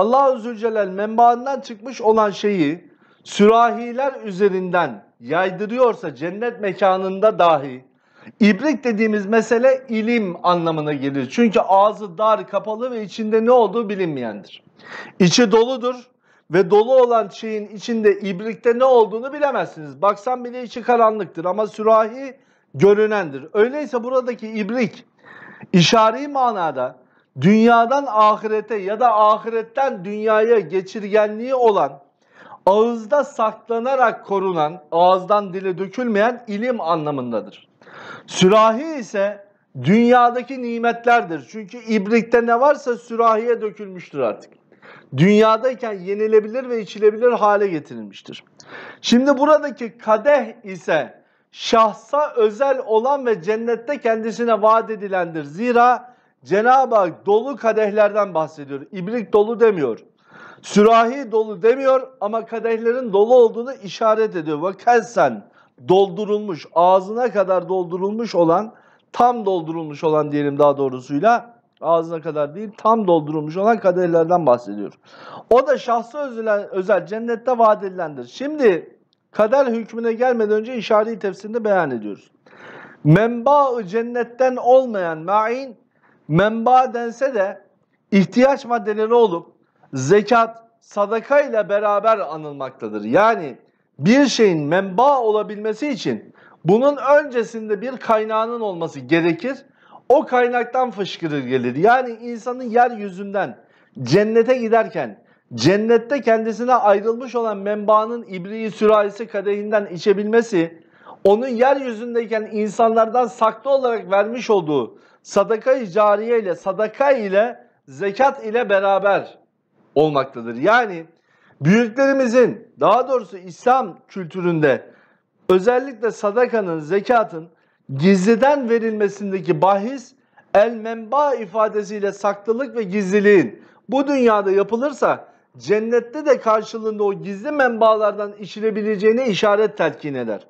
Allah Allahu Zülcelal menbaından çıkmış olan şeyi sürahiler üzerinden yaydırıyorsa cennet mekanında dahi ibrik dediğimiz mesele ilim anlamına gelir. Çünkü ağzı dar, kapalı ve içinde ne olduğu bilinmeyendir. İçi doludur ve dolu olan şeyin içinde ibrikte ne olduğunu bilemezsiniz. Baksan bile içi karanlıktır ama sürahi görünendir. Öyleyse buradaki ibrik işari manada dünyadan ahirete ya da ahiretten dünyaya geçirgenliği olan, ağızda saklanarak korunan, ağızdan dile dökülmeyen ilim anlamındadır. Sürahi ise dünyadaki nimetlerdir. Çünkü ibrikte ne varsa sürahiye dökülmüştür artık. Dünyadayken yenilebilir ve içilebilir hale getirilmiştir. Şimdi buradaki kadeh ise şahsa özel olan ve cennette kendisine vaat edilendir. Zira Cenab-ı Hak dolu kadehlerden bahsediyor. İbrik dolu demiyor. Sürahi dolu demiyor ama kadehlerin dolu olduğunu işaret ediyor. Vakelsen doldurulmuş, ağzına kadar doldurulmuş olan, tam doldurulmuş olan diyelim daha doğrusuyla, ağzına kadar değil tam doldurulmuş olan kadehlerden bahsediyor. O da şahsı özel, özel cennette vaat edilendir. Şimdi kader hükmüne gelmeden önce işari tefsirini beyan ediyoruz. Menba-ı cennetten olmayan ma'in menba dense de ihtiyaç maddeleri olup zekat, sadaka ile beraber anılmaktadır. Yani bir şeyin menba olabilmesi için bunun öncesinde bir kaynağının olması gerekir. O kaynaktan fışkırır gelir. Yani insanın yeryüzünden cennete giderken cennette kendisine ayrılmış olan menbaanın ibriği sürahisi kadehinden içebilmesi onun yeryüzündeyken insanlardan saklı olarak vermiş olduğu sadaka-i cariye ile, sadaka ile, zekat ile beraber olmaktadır. Yani büyüklerimizin daha doğrusu İslam kültüründe özellikle sadakanın, zekatın gizliden verilmesindeki bahis el menba ifadesiyle saklılık ve gizliliğin bu dünyada yapılırsa cennette de karşılığında o gizli menbalardan içilebileceğine işaret telkin eder.